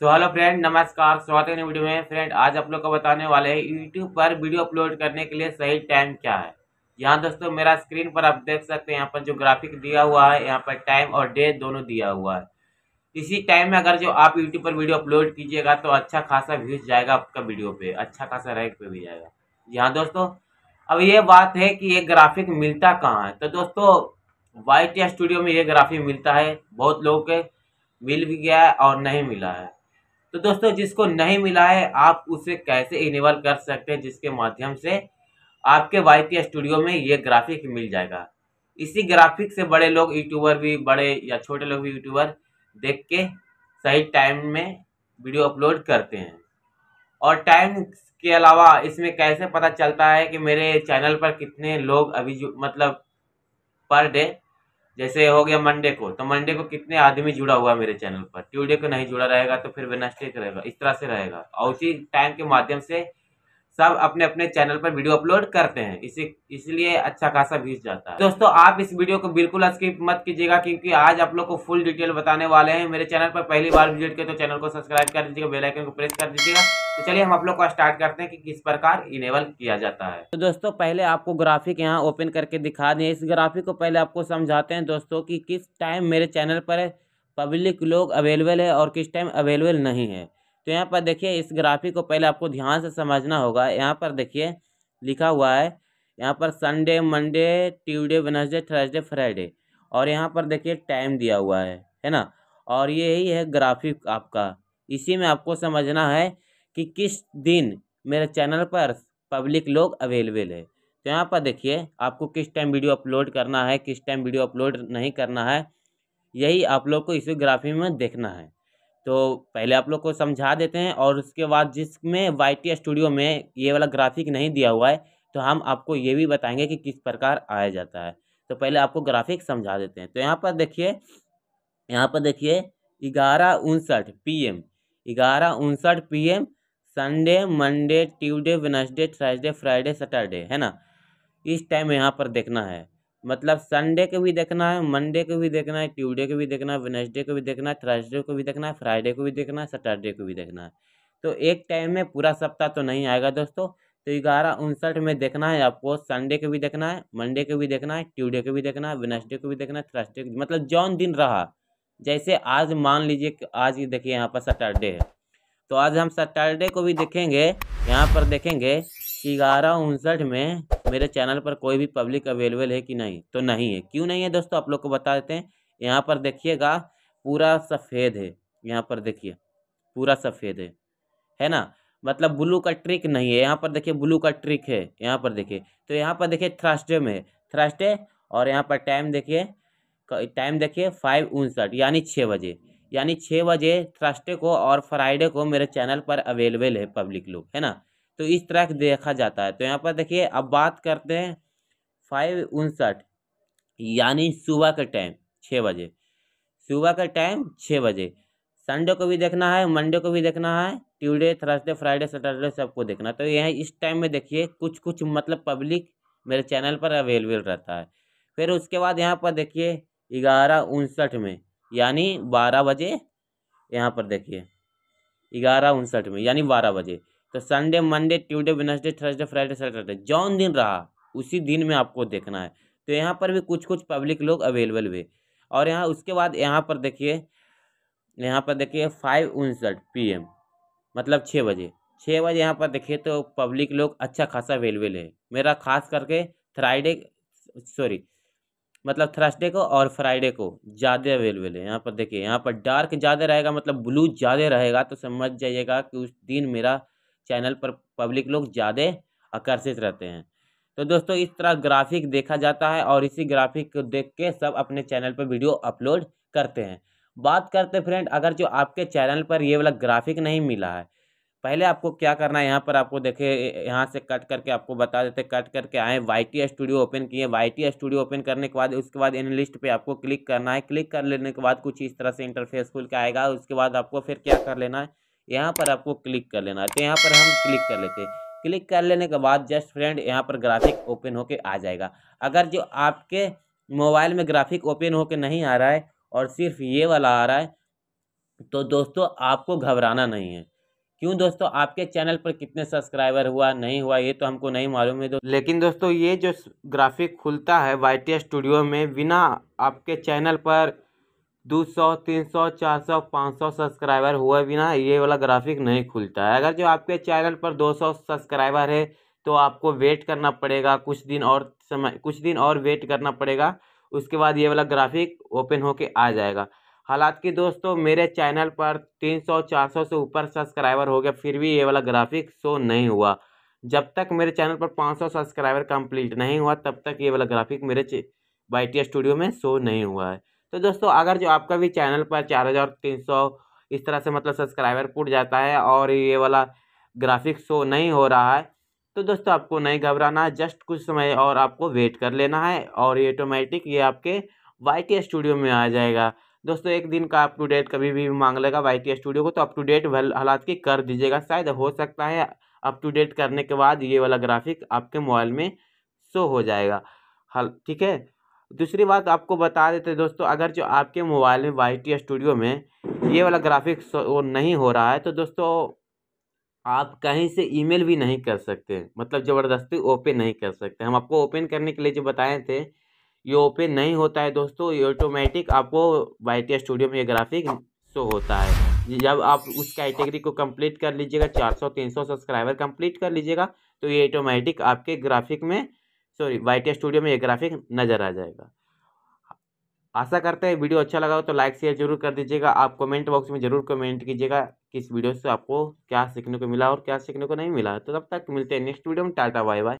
so hello friend नमस्कार स्वागत है वीडियो में फ्रेंड आज आप लोग को बताने वाले हैं यूट्यूब पर वीडियो अपलोड करने के लिए सही टाइम क्या है यहाँ दोस्तों मेरा स्क्रीन पर आप देख सकते हैं यहाँ पर जो ग्राफिक दिया हुआ है यहाँ पर टाइम और डे दोनों दिया हुआ है इसी टाइम में अगर जो आप यूट्यूब पर वीडियो अपलोड कीजिएगा तो अच्छा खासा व्यूज जाएगा आपका वीडियो पे अच्छा खासा रैंक पे भी जाएगा जी हाँ दोस्तों अब ये बात है कि ये ग्राफिक मिलता कहाँ है तो दोस्तों वाई स्टूडियो में ये ग्राफिक मिलता है बहुत लोगों के मिल भी गया है और नहीं मिला है तो दोस्तों जिसको नहीं मिला है आप उसे कैसे इनेबल कर सकते हैं जिसके माध्यम से आपके वाई स्टूडियो में ये ग्राफिक मिल जाएगा इसी ग्राफिक से बड़े लोग यूट्यूबर भी बड़े या छोटे लोग भी यूट्यूबर देख के सही टाइम में वीडियो अपलोड करते हैं और टाइम के अलावा इसमें कैसे पता चलता है कि मेरे चैनल पर कितने लोग अभी जो मतलब पर डे जैसे हो गया मंडे को तो मंडे को कितने आदमी जुड़ा हुआ मेरे चैनल पर ट्यूजडे को नहीं जुड़ा रहेगा तो फिर वेनसडे रहेगा इस तरह से रहेगा और उसी टाइम के माध्यम से सब अपने अपने चैनल पर वीडियो अपलोड करते हैं इसी इसलिए अच्छा खासा व्यूज जाता है दोस्तों आप इस वीडियो को बिल्कुल स्किप मत कीजिएगा क्योंकि आज आप लोग को फुल डिटेल बताने वाले हैं मेरे चैनल पर पहली बार विजिट किए तो चैनल को सब्सक्राइब कर दीजिएगा बेलाइकन को प्रेस कर दीजिएगा तो चलिए हम आप लोग को स्टार्ट करते हैं कि किस प्रकार इनेबल किया जाता है तो दोस्तों पहले आपको ग्राफिक यहाँ ओपन करके दिखा दें इस ग्राफिक को पहले आपको समझाते हैं दोस्तों कि किस टाइम मेरे चैनल पर पब्लिक लोग अवेलेबल है और किस टाइम अवेलेबल नहीं है तो यहाँ पर देखिए इस ग्राफी को पहले आपको ध्यान से समझना होगा यहाँ पर देखिए लिखा हुआ है यहाँ पर संडे मंडे ट्यूडे वनसडे थर्सडे फ्राइडे और यहाँ पर देखिए टाइम दिया हुआ है है ना और यही है ग्राफिक आपका इसी में आपको समझना है कि किस दिन मेरे चैनल पर पब्लिक लोग अवेलेबल है तो यहाँ पर देखिए आपको किस टाइम वीडियो अपलोड करना है किस टाइम वीडियो अपलोड नहीं करना है यही आप लोग को इसी ग्राफी में देखना है तो पहले आप लोग को समझा देते हैं और उसके बाद जिसमें वाई टी स्टूडियो में ये वाला ग्राफिक नहीं दिया हुआ है तो हम आपको ये भी बताएंगे कि किस प्रकार आया जाता है तो पहले आपको ग्राफिक समझा देते हैं तो यहाँ पर देखिए यहाँ पर देखिए ग्यारह उनसठ पी एम ग्यारह उनसठ P M Sunday Monday Tuesday Wednesday Thursday Friday Saturday है ना इस टाइम यहाँ पर देखना है मतलब संडे को भी देखना है मंडे को भी देखना है ट्यूडे को भी देखना है वेनेसडे को भी देखना है थर्सडे को भी देखना है फ्राइडे को भी देखना है सैटरडे को भी देखना है तो एक टाइम में पूरा सप्ताह तो नहीं आएगा दोस्तों तो ग्यारह उनसठ में देखना है आपको संडे को भी देखना है मंडे को भी देखना है ट्यूडे को भी देखना है वेनेसडे को भी देखना है थर्सडे को मतलब जौन दिन रहा जैसे आज मान लीजिए कि आज ये देखिए यहाँ पर सैटरडे है तो आज हम सैटरडे को भी देखेंगे यहाँ पर देखेंगे कि ग्यारह उनसठ में मेरे चैनल पर कोई भी पब्लिक अवेलेबल है कि नहीं तो नहीं है क्यों नहीं है दोस्तों आप लोग को बता देते हैं यहाँ पर देखिएगा पूरा सफ़ेद है यहाँ पर देखिए पूरा सफ़ेद है है ना मतलब ब्लू का ट्रिक नहीं है यहाँ पर देखिए ब्लू का ट्रिक है यहाँ पर देखिए तो यहाँ पर देखिए थर्सडे में थर्सडे और यहाँ पर टाइम देखिए टाइम देखिए फाइव उनसठ यानी छः बजे यानी छः बजे थर्सडे को और फ्राइडे को मेरे चैनल पर अवेलेबल है पब्लिक लोग है ना तो इस तरह देखा जाता है तो यहाँ पर देखिए अब बात करते हैं फाइव उनसठ यानी सुबह के टाइम छः बजे सुबह का टाइम छः बजे संडे को भी देखना है मंडे को भी देखना है ट्यूडे थर्सडे फ्राइडे सैटरडे सबको देखना तो यह इस टाइम में देखिए कुछ कुछ मतलब पब्लिक मेरे चैनल पर अवेलेबल रहता है फिर उसके बाद यहाँ पर देखिए ग्यारह उनसठ में यानी बारह बजे यहाँ पर देखिए ग्यारह उनसठ में यानी बारह बजे तो संडे मंडे ट्यूडे वेनसडे थर्सडे फ्राइडे सैटरडे जौन दिन रहा उसी दिन में आपको देखना है तो यहाँ पर भी कुछ कुछ पब्लिक लोग अवेलेबल हुए और यहाँ उसके बाद यहाँ पर देखिए यहाँ पर देखिए फाइव उनसठ पी मतलब छः बजे छः बजे यहाँ पर देखिए तो पब्लिक लोग अच्छा खासा अवेलेबल है मेरा खास करके फ्राइडे सॉरी मतलब थर्सडे को और फ्राइडे को ज़्यादा अवेलेबल है यहाँ पर देखिए यहाँ पर डार्क ज़्यादा रहेगा मतलब ब्लू ज़्यादा रहेगा तो समझ जाइएगा कि उस दिन मेरा चैनल पर पब्लिक लोग ज़्यादा आकर्षित रहते हैं तो दोस्तों इस तरह ग्राफिक देखा जाता है और इसी ग्राफिक को देख के सब अपने चैनल पर वीडियो अपलोड करते हैं बात करते फ्रेंड अगर जो आपके चैनल पर ये वाला ग्राफिक नहीं मिला है पहले आपको क्या करना है यहाँ पर आपको देखे यहाँ से कट करके आपको बता देते कट करके आए वाई टी स्टूडियो ओपन किए वाई टी स्टूडियो ओपन करने के बाद उसके बाद इन लिस्ट पर आपको क्लिक करना है क्लिक कर लेने के बाद कुछ इस तरह से इंटरफेस खुल के आएगा उसके बाद आपको फिर क्या कर लेना है यहाँ पर आपको क्लिक कर लेना तो यहाँ पर हम क्लिक कर लेते हैं क्लिक कर लेने के बाद जस्ट फ्रेंड यहाँ पर ग्राफिक ओपन होके आ जाएगा अगर जो आपके मोबाइल में ग्राफिक ओपन होके नहीं आ रहा है और सिर्फ ये वाला आ रहा है तो दोस्तों आपको घबराना नहीं है क्यों दोस्तों आपके चैनल पर कितने सब्सक्राइबर हुआ नहीं हुआ ये तो हमको नहीं मालूम है दो लेकिन दोस्तों ये जो ग्राफिक खुलता है वाई स्टूडियो में बिना आपके चैनल पर दो सौ तीन सौ चार सौ पाँच सौ सब्सक्राइबर हुए बिना ये वाला ग्राफिक नहीं खुलता है अगर जो आपके चैनल पर दो सौ सब्सक्राइबर है तो आपको वेट करना पड़ेगा कुछ दिन और समय कुछ दिन और वेट करना पड़ेगा उसके बाद ये वाला ग्राफिक ओपन होके आ जाएगा हालात की दोस्तों मेरे चैनल पर 300 400 से ऊपर सब्सक्राइबर हो गया फिर भी ये वाला ग्राफिक शो नहीं हुआ जब तक मेरे चैनल पर सौ सब्सक्राइबर कंप्लीट नहीं हुआ तब तक ये वाला ग्राफिक मेरे बाई टी स्टूडियो में शो नहीं हुआ है तो दोस्तों अगर जो आपका भी चैनल पर चार हज़ार तीन सौ इस तरह से मतलब सब्सक्राइबर टूट जाता है और ये वाला ग्राफिक शो नहीं हो रहा है तो दोस्तों आपको नहीं घबराना है जस्ट कुछ समय और आपको वेट कर लेना है और ये ऑटोमेटिक ये आपके वाई स्टूडियो में आ जाएगा दोस्तों एक दिन का अप टू डेट कभी भी मांग लेगा वाई टी स्टूडियो को तो अप टू डेट हालात की कर दीजिएगा शायद हो सकता है अप टू डेट करने के बाद ये वाला ग्राफिक आपके मोबाइल में शो हो जाएगा हल ठीक है दूसरी बात आपको बता देते दोस्तों अगर जो आपके मोबाइल में वाई टी स्टूडियो में ये वाला ग्राफिक्स वो नहीं हो रहा है तो दोस्तों आप कहीं से ईमेल भी नहीं कर सकते मतलब ज़बरदस्ती ओपन नहीं कर सकते हम आपको ओपन करने के लिए जो बताए थे ये ओपन नहीं होता है दोस्तों ये ऑटोमेटिक आपको वाई टी स्टूडियो में ये ग्राफिक शो होता है जब आप उस कैटेगरी को कंप्लीट कर लीजिएगा 400 300 सब्सक्राइबर कंप्लीट कर लीजिएगा तो ये ऑटोमेटिक आपके ग्राफिक में सॉरी वाई स्टूडियो में ये ग्राफिक नज़र आ जाएगा आशा करते हैं वीडियो अच्छा लगा हो तो लाइक शेयर जरूर कर दीजिएगा आप कमेंट बॉक्स में जरूर कमेंट कीजिएगा किस वीडियो से आपको क्या सीखने को मिला और क्या सीखने को नहीं मिला तो तब तक मिलते हैं नेक्स्ट वीडियो में टाटा बाय बाय